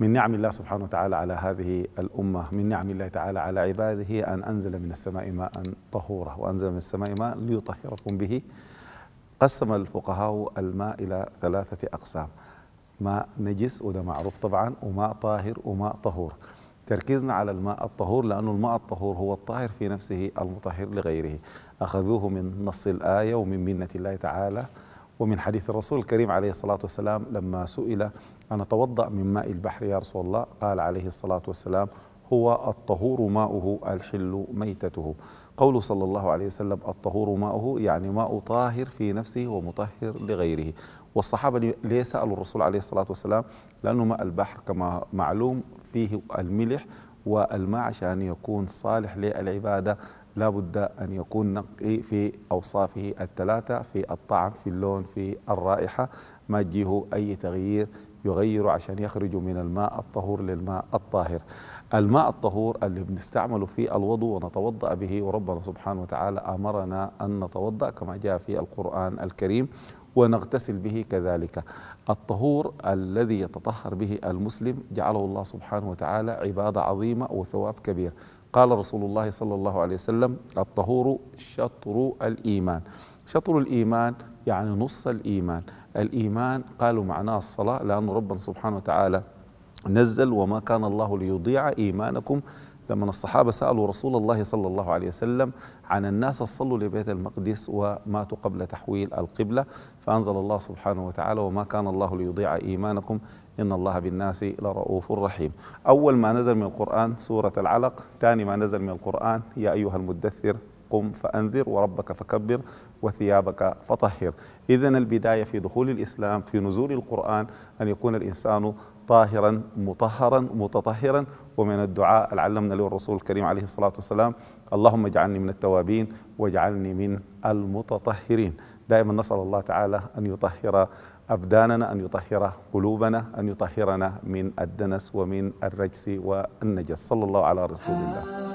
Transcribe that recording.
من نعم الله سبحانه وتعالى على هذه الأمة من نعم الله تعالى على عباده أن أنزل من السماء ماء طهورا وأنزل من السماء ماء ليطهركم به قسم الفقهاء الماء إلى ثلاثة أقسام ماء نجس وده معروف طبعا وماء طاهر وماء طهور تركيزنا على الماء الطهور لأن الماء الطهور هو الطاهر في نفسه المطهر لغيره أخذوه من نص الآية ومن منة الله تعالى ومن حديث الرسول الكريم عليه الصلاة والسلام لما سئل أن أتوضأ من ماء البحر يا رسول الله قال عليه الصلاة والسلام هو الطهور ماؤه الحل ميتته قول صلى الله عليه وسلم الطهور ماؤه يعني ماء طاهر في نفسه ومطهر لغيره والصحابة ليه سألوا الرسول عليه الصلاة والسلام لأنه ماء البحر كما معلوم فيه الملح والماء عشان يكون صالح للعبادة لا بد أن يكون نقي إيه، في أوصافه الثلاثة في الطعم في اللون في الرائحة ما تجيه أي تغيير يغير عشان يخرجوا من الماء الطهور للماء الطاهر الماء الطهور اللي بنستعمله في الوضوء ونتوضأ به وربنا سبحانه وتعالى أمرنا أن نتوضأ كما جاء في القرآن الكريم ونغتسل به كذلك الطهور الذي يتطهر به المسلم جعله الله سبحانه وتعالى عبادة عظيمة وثواب كبير قال رسول الله صلى الله عليه وسلم الطهور شطر الإيمان شطر الإيمان يعني نص الإيمان الإيمان قالوا معناه الصلاة لأن ربنا سبحانه وتعالى نزل وما كان الله ليضيع إيمانكم لما الصحابة سألوا رسول الله صلى الله عليه وسلم عن الناس صلوا لبيت المقدس وماتوا قبل تحويل القبلة فأنزل الله سبحانه وتعالى وما كان الله ليضيع إيمانكم إن الله بالناس لرؤوف رحيم أول ما نزل من القرآن سورة العلق ثاني ما نزل من القرآن يا أيها المدثر قم فأنذر وربك فكبر وثيابك فطهر إذا البداية في دخول الإسلام في نزول القرآن أن يكون الإنسان طاهرا مطهرا متطهرا ومن الدعاء علمنا له الرسول الكريم عليه الصلاة والسلام اللهم اجعلني من التوابين واجعلني من المتطهرين دائما نسأل الله تعالى أن يطهر أبداننا أن يطهر قلوبنا أن يطهرنا من الدنس ومن الرجس والنجس صلى الله على رسول الله